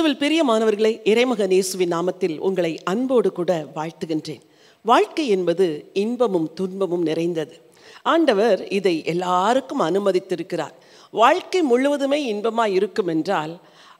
கிறிஸ்துவில் மாணவர்களை இறைமகன் இயேசுவின் நாமத்தில் உங்களை அன்போடு கூட வாழ்த்துகின்றேன் வாழ்க்கை என்பது இன்பமும் துன்பமும் நிறைந்தது ஆண்டவர் இதை எல்லாருக்கும் அனுமதித்திருக்கிறார் வாழ்க்கை முழுவதுமே இன்பமாக இருக்கும் என்றால்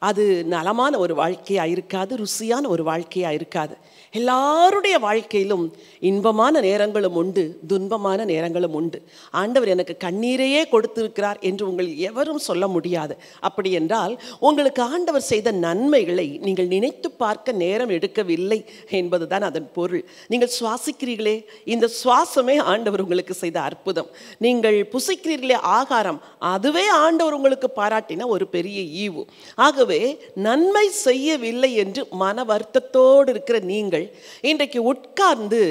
அது நலமான ஒரு வாழ்க்கையாக இருக்காது ருசியான ஒரு வாழ்க்கையாக இருக்காது எல்லாருடைய வாழ்க்கையிலும் இன்பமான நேரங்களும் உண்டு துன்பமான நேரங்களும் உண்டு ஆண்டவர் எனக்கு கண்ணீரையே கொடுத்திருக்கிறார் என்று உங்கள் எவரும் சொல்ல முடியாது அப்படி என்றால் உங்களுக்கு ஆண்டவர் செய்த நன்மைகளை நீங்கள் நினைத்து பார்க்க நேரம் எடுக்கவில்லை என்பதுதான் அதன் பொருள் நீங்கள் சுவாசிக்கிறீர்களே இந்த சுவாசமே ஆண்டவர் உங்களுக்கு செய்த அற்புதம் நீங்கள் புசிக்கிறீர்களே ஆகாரம் அதுவே ஆண்டவர் உங்களுக்கு பாராட்டின ஒரு பெரிய ஈவு ஆகவே நன்மை செய்யவில்லை என்று மன வருத்தத்தோடு இருக்கிற நீங்கள் இன்றைக்கு உட்கார்ந்து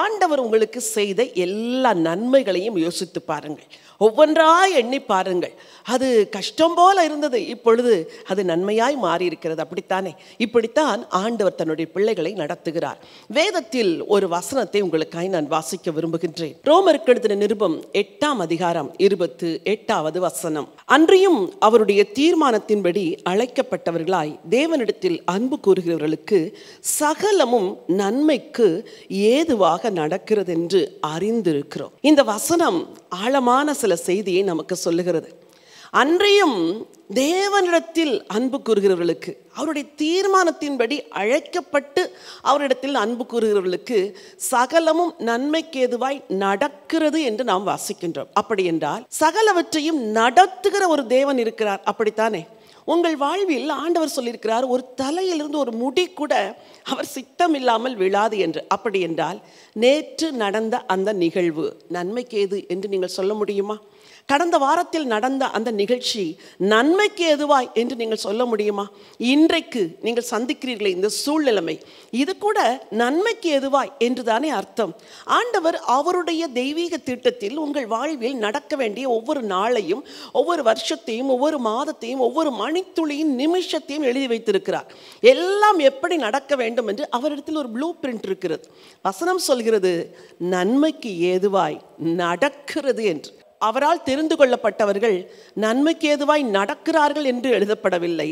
ஆண்டவர் உங்களுக்கு செய்த எல்லா நன்மைகளையும் யோசித்து பாருங்கள் ஒவ்வொன்றாய் எண்ணி பாருங்கள் அது கஷ்டம் போல இருந்தது இப்பொழுது அது நன்மையாய் மாறியிருக்கிறது அப்படித்தானே இப்படித்தான் ஆண்டவர் தன்னுடைய பிள்ளைகளை நடத்துகிறார் வேதத்தில் ஒரு வசனத்தை உங்களுக்காக நான் வாசிக்க விரும்புகின்றேன் ரோமருக்கு நிருபம் எட்டாம் அதிகாரம் இருபத்து எட்டாவது வசனம் அன்றையும் அவருடைய தீர்மானத்தின்படி அழைக்கப்பட்டவர்களாய் தேவனிடத்தில் அன்பு கூறுகிறவர்களுக்கு சகலமும் நன்மைக்கு ஏதுவாக நடக்கிறது என்று அறிந்திருக்கிறோம் இந்த வசனம் ஆழமான சில செய்தியை நமக்கு சொல்லுகிறது அன்றையும் தேவனிடத்தில் அன்பு கூறுகிறவர்களுக்கு அவருடைய தீர்மானத்தின்படி அழைக்கப்பட்டு அவரிடத்தில் அன்பு கூறுகிறவர்களுக்கு சகலமும் நன்மைக்கு ஏதுவாய் நடக்கிறது என்று நாம் வாசிக்கின்றோம் அப்படி என்றால் சகலவற்றையும் நடத்துகிற ஒரு தேவன் இருக்கிறார் அப்படித்தானே உங்கள் வாழ்வில் ஆண்டவர் சொல்லியிருக்கிறார் ஒரு தலையிலிருந்து ஒரு முடி கூட அவர் சித்தம் இல்லாமல் விழாது என்று அப்படி என்றால் நேற்று நடந்த அந்த நிகழ்வு நன்மைக்கு ஏது என்று நீங்கள் சொல்ல முடியுமா கடந்த வாரத்தில் நடந்த அந்த நிகழ்ச்சி நன்மைக்கு எதுவாய் என்று நீங்கள் சொல்ல முடியுமா இன்றைக்கு நீங்கள் சந்திக்கிறீர்களே இந்த சூழ்நிலைமை இது கூட நன்மைக்கு எதுவாய் என்று தானே அர்த்தம் ஆண்டவர் அவருடைய தெய்வீக திட்டத்தில் உங்கள் வாழ்வில் நடக்க வேண்டிய ஒவ்வொரு நாளையும் ஒவ்வொரு வருஷத்தையும் ஒவ்வொரு மாதத்தையும் ஒவ்வொரு மணித்துளியின் நிமிஷத்தையும் எழுதி வைத்திருக்கிறார் எல்லாம் எப்படி நடக்க வேண்டும் என்று அவரிடத்தில் ஒரு ப்ளூ பிரிண்ட் இருக்கிறது வசனம் சொல்கிறது நன்மைக்கு ஏதுவாய் நடக்கிறது என்று அவரால் தெரிந்து கொள்ளப்பட்டவர்கள் நன்மைக்கு ஏதுவாய் நடக்கிறார்கள் என்று எழுதப்படவில்லை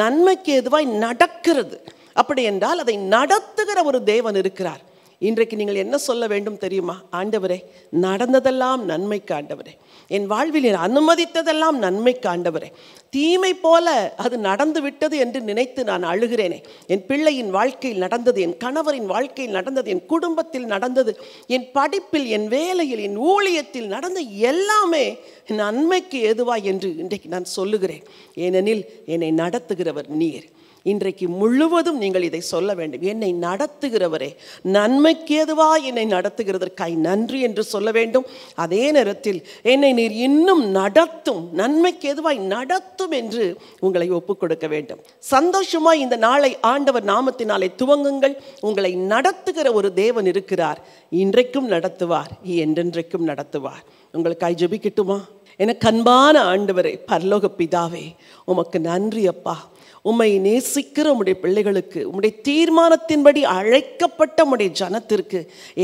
நன்மைக்கு ஏதுவாய் நடக்கிறது அப்படி என்றால் அதை நடத்துகிற ஒரு தேவன் இருக்கிறார் இன்றைக்கு நீங்கள் என்ன சொல்ல வேண்டும் தெரியுமா ஆண்டவரே நடந்ததெல்லாம் நன்மை காண்டவரே என் வாழ்வில் அனுமதித்ததெல்லாம் நன்மை காண்டவரே தீமை போல அது நடந்து விட்டது என்று நினைத்து நான் அழுகிறேனே என் பிள்ளையின் வாழ்க்கையில் நடந்தது என் கணவரின் வாழ்க்கையில் நடந்தது என் குடும்பத்தில் நடந்தது என் படிப்பில் என் வேலையில் என் ஊழியத்தில் நடந்த எல்லாமே நன்மைக்கு எதுவா என்று இன்றைக்கு நான் சொல்லுகிறேன் ஏனெனில் என்னை நடத்துகிறவர் நீர் இன்றைக்கு முழுவதும் நீங்கள் இதை சொல்ல வேண்டும் என்னை நடத்துகிறவரே நன்மை நன்மைக்கு என்னை நடத்துகிறதற்காய் நன்றி என்று சொல்ல வேண்டும் அதே நேரத்தில் என்னை நீர் இன்னும் நடத்தும் நன்மைக்கு எதுவாய் நடத்தும் என்று உங்களை ஒப்புக் கொடுக்க வேண்டும் சந்தோஷமாய் இந்த நாளை ஆண்டவர் நாமத்தினாலே துவங்குங்கள் உங்களை நடத்துகிற ஒரு தேவன் இருக்கிறார் இன்றைக்கும் நடத்துவார் என்றென்றைக்கும் நடத்துவார் உங்களுக்காய் ஜெபிக்கட்டுமா எனக்கு அன்பான ஆண்டவரே பரலோக பிதாவே உமக்கு நன்றி அப்பா உம்மை நேசிக்கிற உம்முடைய பிள்ளைகளுக்கு உம்முடைய தீர்மானத்தின்படி அழைக்கப்பட்ட உம்முடைய ஜனத்திற்கு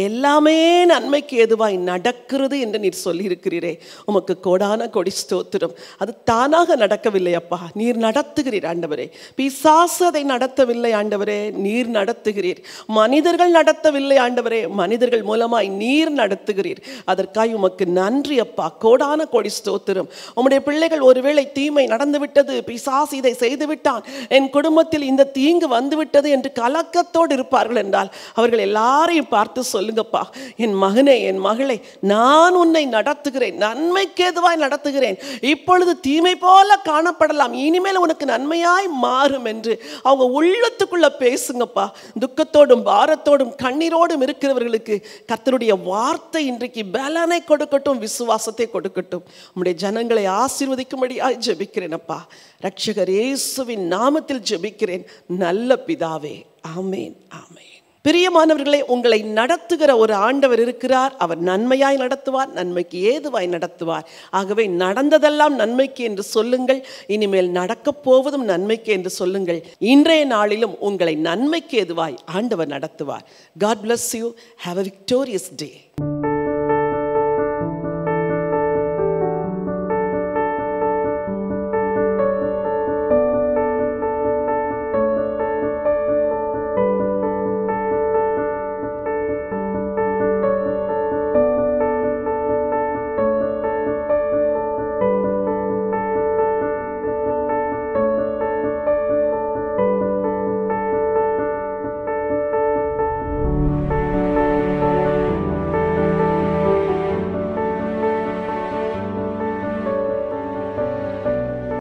எல்லாமே நன்மைக்கு எதுவாய் நடக்கிறது என்று நீர் சொல்லியிருக்கிறீரே உமக்கு கோடான கொடி ஸ்தோத்திரம் அது தானாக நடக்கவில்லை அப்பா நீர் நடத்துகிறீர் ஆண்டவரே பிசாசு அதை நடத்தவில்லை ஆண்டவரே நீர் நடத்துகிறீர் மனிதர்கள் நடத்தவில்லை ஆண்டவரே மனிதர்கள் மூலமாய் நீர் நடத்துகிறீர் அதற்காய் உமக்கு நன்றி அப்பா கோடான கொடி ஸ்தோத்திரம் உம்முடைய பிள்ளைகள் ஒருவேளை தீமை நடந்துவிட்டது பிசாஸ் இதை செய்து விட்டான் என் குடும்பத்தில் இந்த தீங்கு வந்துவிட்டது என்று கலக்கத்தோடு இருப்பார்கள் என்றால் அவர்கள் எல்லாரையும் பார்த்து சொல்லுங்கப்பா என் மகனே என் மகளை நான் உன்னை நடத்துகிறேன் நன்மைக்கு நடத்துகிறேன் இப்பொழுது தீமை போல காணப்படலாம் இனிமேல் உனக்கு நன்மையாய் மாறும் என்று அவங்க உள்ளத்துக்குள்ள பேசுங்கப்பா துக்கத்தோடும் பாரத்தோடும் கண்ணீரோடும் இருக்கிறவர்களுக்கு கத்தருடைய வார்த்தை இன்றைக்கு பலனை கொடுக்கட்டும் விசுவாசத்தை கொடுக்கட்டும் உம்முடைய ஜனங்களை ஆசீர்வதிக்கும்படியாய் ஜெபிக்கிறேன் அப்பா ரட்சகர் இயேசுவின் நாமத்தில் ஜெபிக்கிறேன் நல்ல பிதாவே ஆமேன் ஆமேன் பிரியமானவர்களே உங்களை நடத்துகிற ஒரு ஆண்டவர் இருக்கிறார் அவர் நன்மையாய் நடத்துவார் நன்மைக்கு ஏதுவாய் நடத்துவார் ஆகவே நடந்ததெல்லாம் நன்மைக்கு என்று சொல்லுங்கள் இனிமேல் நடக்கப் போவதும் நன்மைக்கு என்று சொல்லுங்கள் இன்றைய நாளிலும் உங்களை நன்மைக்கு ஏதுவாய் ஆண்டவர் நடத்துவார் God bless you have a victorious day